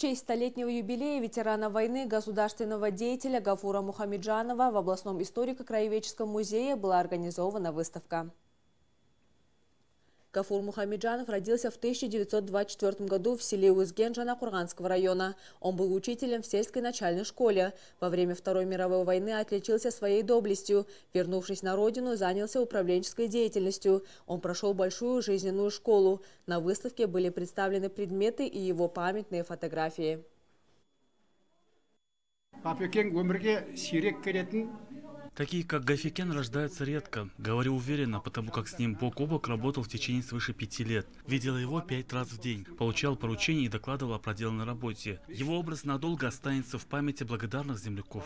честь столетнего юбилея ветерана войны, государственного деятеля Гафура Мухамеджанова в областном историко-краеведческом музее была организована выставка. Гафур Мухамеджанов родился в 1924 году в селе Узген Курганского района. Он был учителем в сельской начальной школе. Во время Второй мировой войны отличился своей доблестью. Вернувшись на родину, занялся управленческой деятельностью. Он прошел большую жизненную школу. На выставке были представлены предметы и его памятные фотографии. Такие, как Гафикен, рождаются редко. Говорю уверенно, потому как с ним бок о бок работал в течение свыше пяти лет. Видела его пять раз в день, получал поручения и докладывал о проделанной работе. Его образ надолго останется в памяти благодарных земляков.